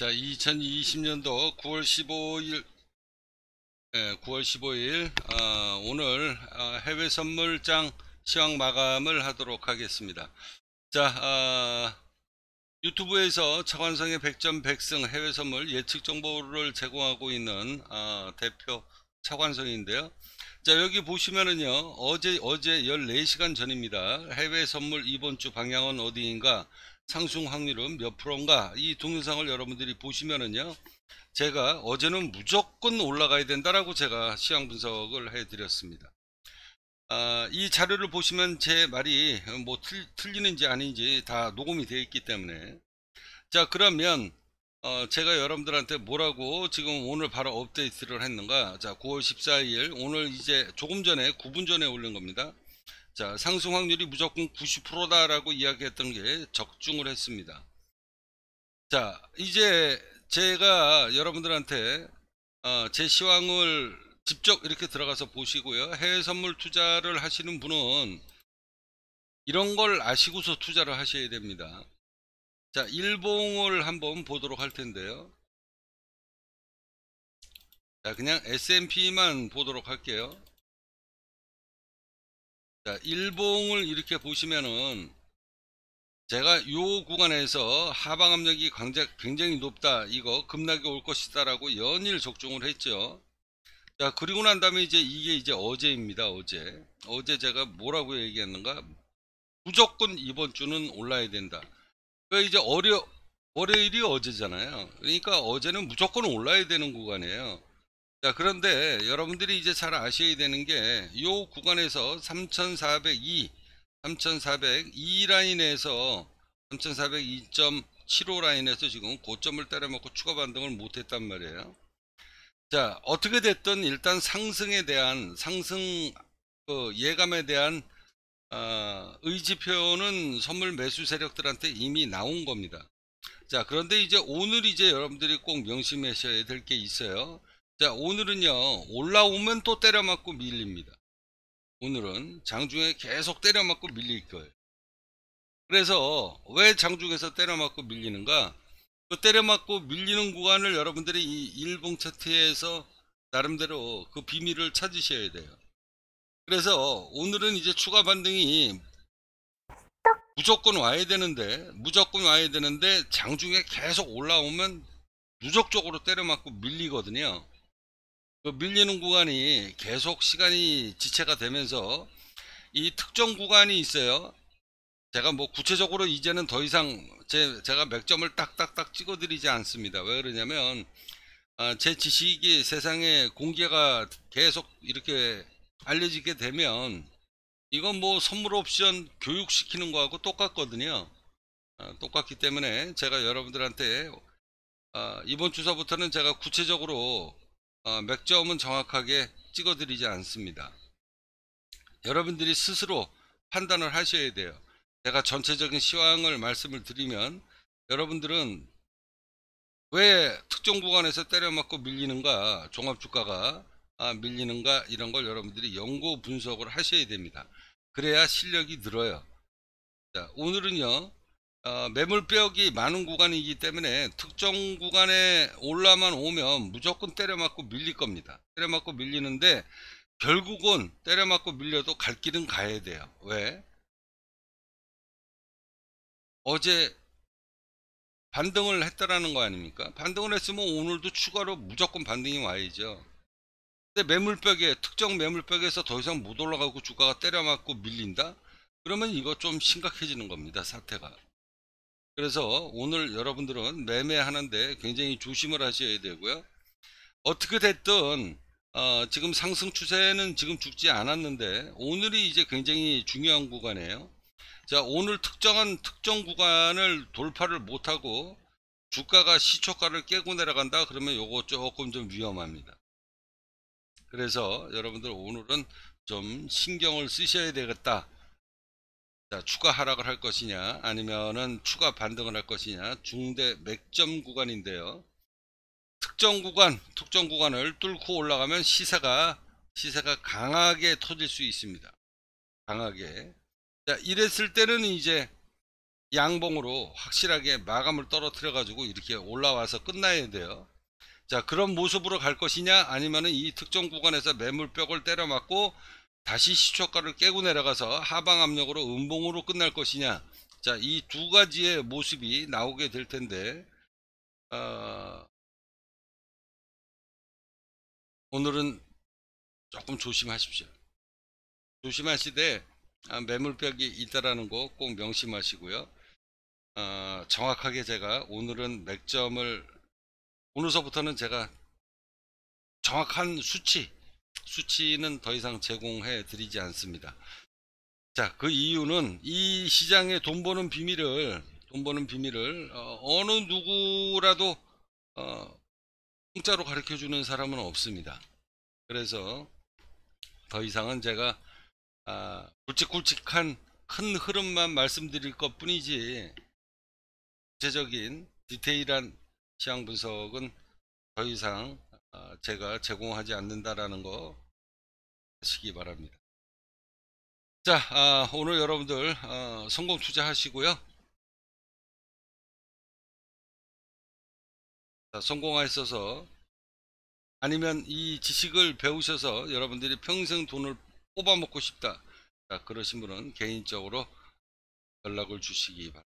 자, 2020년도 9월 15일, 네, 9월 15일, 어, 오늘 어, 해외 선물장 시황 마감을 하도록 하겠습니다. 자, 어, 유튜브에서 차관성의 100점 100승 해외 선물 예측 정보를 제공하고 있는 어, 대표 차관성인데요. 자, 여기 보시면은요, 어제, 어제 14시간 전입니다. 해외 선물 이번 주 방향은 어디인가? 상승 확률은 몇 프로인가 이 동영상을 여러분들이 보시면은요 제가 어제는 무조건 올라가야 된다라고 제가 시황 분석을 해 드렸습니다 아, 이 자료를 보시면 제 말이 뭐 틀, 리는지 아닌지 다 녹음이 되어 있기 때문에 자 그러면 어, 제가 여러분들한테 뭐라고 지금 오늘 바로 업데이트를 했는가 자 9월 14일 오늘 이제 조금 전에 9분 전에 올린 겁니다 자, 상승 확률이 무조건 90%다라고 이야기했던 게 적중을 했습니다. 자, 이제 제가 여러분들한테 어, 제 시황을 직접 이렇게 들어가서 보시고요. 해외 선물 투자를 하시는 분은 이런 걸 아시고서 투자를 하셔야 됩니다. 자, 일봉을 한번 보도록 할 텐데요. 자, 그냥 S&P만 보도록 할게요. 자, 그러니까 일봉을 이렇게 보시면은 제가 요 구간에서 하방 압력이 굉장히 높다 이거 급락이 올 것이다 라고 연일 적중을 했죠 자 그리고 난 다음에 이제 이게 이제 어제입니다 어제 어제 제가 뭐라고 얘기했는가 무조건 이번 주는 올라야 된다 그러니까 이제 어려 월요일이 어제잖아요 그러니까 어제는 무조건 올라야 되는 구간이에요 자 그런데 여러분들이 이제 잘 아셔야 되는 게 요 구간에서 3402 3402 라인에서 3402.75 라인에서 지금 고점을 때려먹고 추가 반등을 못했단 말이에요 자 어떻게 됐든 일단 상승에 대한 상승 그 예감에 대한 어, 의지표는 선물 매수 세력들한테 이미 나온 겁니다 자 그런데 이제 오늘 이제 여러분들이 꼭 명심하셔야 될 게 있어요 자 오늘은요 올라오면 또 때려맞고 밀립니다 오늘은 장중에 계속 때려맞고 밀릴 거예요 그래서 왜 장중에서 때려맞고 밀리는가 그 때려맞고 밀리는 구간을 여러분들이 이 일봉 차트에서 나름대로 그 비밀을 찾으셔야 돼요 그래서 오늘은 이제 추가 반등이 무조건 와야 되는데 무조건 와야 되는데 장중에 계속 올라오면 누적적으로 때려맞고 밀리거든요 그 밀리는 구간이 계속 시간이 지체가 되면서 이 특정 구간이 있어요. 제가 뭐 구체적으로 이제는 더 이상 제, 제가 맥점을 딱딱딱 찍어드리지 않습니다. 왜 그러냐면 아, 제 지식이 세상에 공개가 계속 이렇게 알려지게 되면 이건 뭐 선물 옵션 교육시키는 거하고 똑같거든요. 아, 똑같기 때문에 제가 여러분들한테 아, 이번 주서부터는 제가 구체적으로 어, 맥점은 정확하게 찍어드리지 않습니다. 여러분들이 스스로 판단을 하셔야 돼요. 제가 전체적인 시황을 말씀을 드리면 여러분들은 왜 특정 구간에서 때려맞고 밀리는가 종합주가가 아, 밀리는가 이런 걸 여러분들이 연구 분석을 하셔야 됩니다. 그래야 실력이 늘어요. 자, 오늘은요 어, 매물벽이 많은 구간이기 때문에 특정 구간에 올라만 오면 무조건 때려맞고 밀릴 겁니다. 때려맞고 밀리는데 결국은 때려맞고 밀려도 갈 길은 가야 돼요. 왜? 어제 반등을 했다라는 거 아닙니까? 반등을 했으면 오늘도 추가로 무조건 반등이 와야죠. 근데 매물벽에 특정 매물벽에서 더 이상 못 올라가고 주가가 때려맞고 밀린다? 그러면 이거 좀 심각해지는 겁니다. 사태가. 그래서 오늘 여러분들은 매매하는데 굉장히 조심을 하셔야 되고요. 어떻게 됐든 어, 지금 상승 추세는 지금 죽지 않았는데 오늘이 이제 굉장히 중요한 구간이에요. 자 오늘 특정한 특정 구간을 돌파를 못하고 주가가 시초가를 깨고 내려간다 그러면 요거 조금 좀 위험합니다. 그래서 여러분들 오늘은 좀 신경을 쓰셔야 되겠다. 자, 추가 하락을 할 것이냐 아니면은 추가 반등을 할 것이냐 중대 맥점 구간인데요. 특정 구간, 특정 구간을 뚫고 올라가면 시세가 시세가 강하게 터질 수 있습니다. 강하게. 자, 이랬을 때는 이제 양봉으로 확실하게 마감을 떨어뜨려 가지고 이렇게 올라와서 끝나야 돼요. 자, 그런 모습으로 갈 것이냐 아니면은 이 특정 구간에서 매물벽을 때려 맞고 다시 시초가를 깨고 내려가서 하방 압력으로 음봉으로 끝날 것이냐 자이 두 가지의 모습이 나오게 될 텐데 어, 오늘은 조금 조심하십시오 조심하시되 아, 매물벽이 있다라는 거 꼭 명심하시고요 어, 정확하게 제가 오늘은 맥점을 오늘서부터는 제가 정확한 수치 수치는 더 이상 제공해 드리지 않습니다. 자, 그 이유는 이 시장의 돈 버는 비밀을 돈 버는 비밀을 어, 느 누구라도 어, 공짜로 가르쳐 주는 사람은 없습니다. 그래서 더 이상은 제가 아, 굵직굵직한 큰 흐름만 말씀드릴 것 뿐이지 구체적인 디테일한 시향 분석은 더 이상 아, 제가 제공하지 않는다라는 거 아시기 바랍니다. 자, 아, 오늘 여러분들 어, 성공 투자하시고요. 성공화 있서 아니면 이 지식을 배우셔서 여러분들이 평생 돈을 뽑아먹고 싶다. 그러신 분은 개인적으로 연락을 주시기 바랍니다.